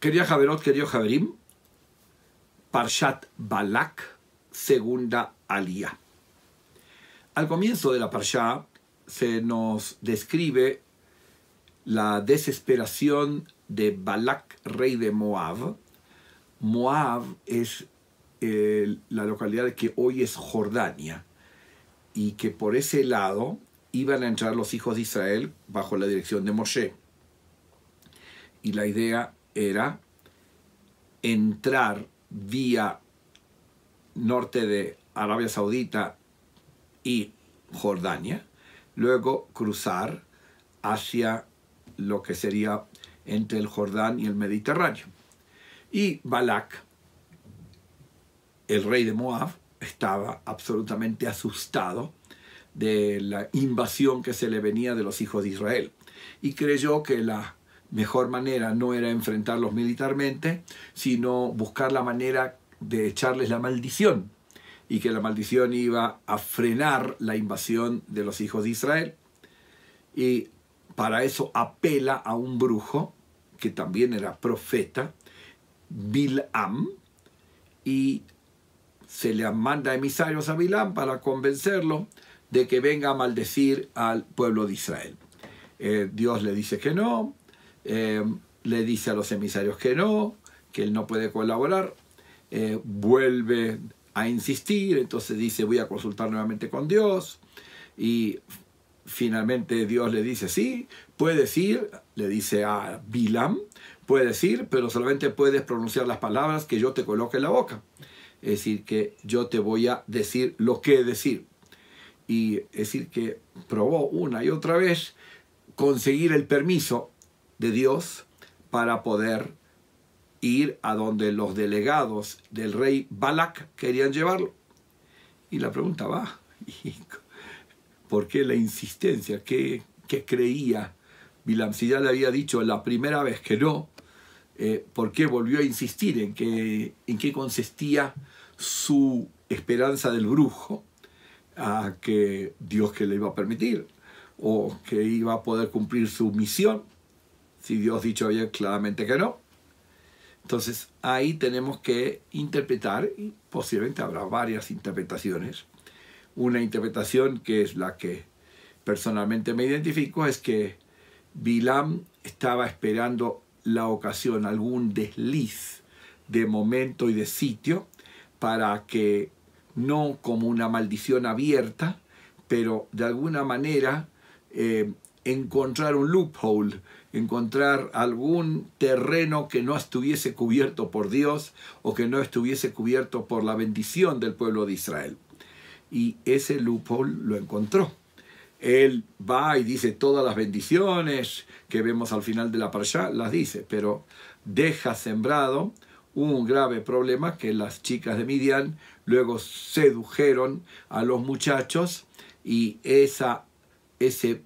Quería Javerot, querido Javerim, Parshat Balak, segunda alía. Al comienzo de la Parshat se nos describe la desesperación de Balak, rey de Moab. Moab es la localidad que hoy es Jordania y que por ese lado iban a entrar los hijos de Israel bajo la dirección de Moshe. Y la idea era entrar vía norte de Arabia Saudita y Jordania, luego cruzar hacia lo que sería entre el Jordán y el Mediterráneo. Y Balak, el rey de Moab, estaba absolutamente asustado de la invasión que se le venía de los hijos de Israel y creyó que la mejor manera no era enfrentarlos militarmente, sino buscar la manera de echarles la maldición y que la maldición iba a frenar la invasión de los hijos de Israel. Y para eso apela a un brujo, que también era profeta, Bilam, y se le manda emisarios a Bilam para convencerlo de que venga a maldecir al pueblo de Israel. Eh, Dios le dice que no, eh, le dice a los emisarios que no, que él no puede colaborar, eh, vuelve a insistir, entonces dice voy a consultar nuevamente con Dios y finalmente Dios le dice sí, puedes ir, le dice a Bilam, puedes ir, pero solamente puedes pronunciar las palabras que yo te coloque en la boca. Es decir, que yo te voy a decir lo que decir. Y es decir, que probó una y otra vez conseguir el permiso de Dios para poder ir a donde los delegados del rey Balak querían llevarlo. Y la pregunta va, ¿por qué la insistencia? ¿Qué, qué creía? Bilam, si ya le había dicho la primera vez que no, eh, ¿por qué volvió a insistir en, que, en qué consistía su esperanza del brujo a que Dios que le iba a permitir o que iba a poder cumplir su misión? si Dios ha dicho ayer claramente que no. Entonces ahí tenemos que interpretar y posiblemente habrá varias interpretaciones. Una interpretación que es la que personalmente me identifico es que Bilam estaba esperando la ocasión, algún desliz de momento y de sitio para que no como una maldición abierta, pero de alguna manera eh, encontrar un loophole, encontrar algún terreno que no estuviese cubierto por Dios o que no estuviese cubierto por la bendición del pueblo de Israel. Y ese loophole lo encontró. Él va y dice todas las bendiciones que vemos al final de la parasha, las dice, pero deja sembrado un grave problema que las chicas de Midian luego sedujeron a los muchachos y esa, ese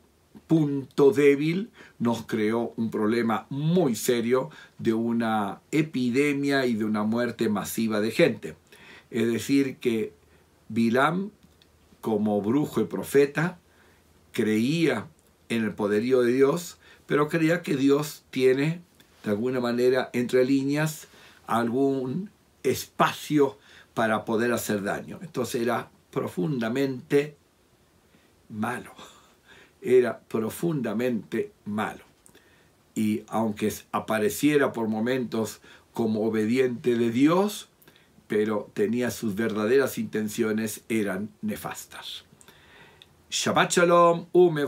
punto débil nos creó un problema muy serio de una epidemia y de una muerte masiva de gente. Es decir, que Bilam, como brujo y profeta, creía en el poderío de Dios, pero creía que Dios tiene, de alguna manera, entre líneas, algún espacio para poder hacer daño. Entonces era profundamente malo era profundamente malo. Y aunque apareciera por momentos como obediente de Dios, pero tenía sus verdaderas intenciones, eran nefastas. Shabbat Shalom, Ume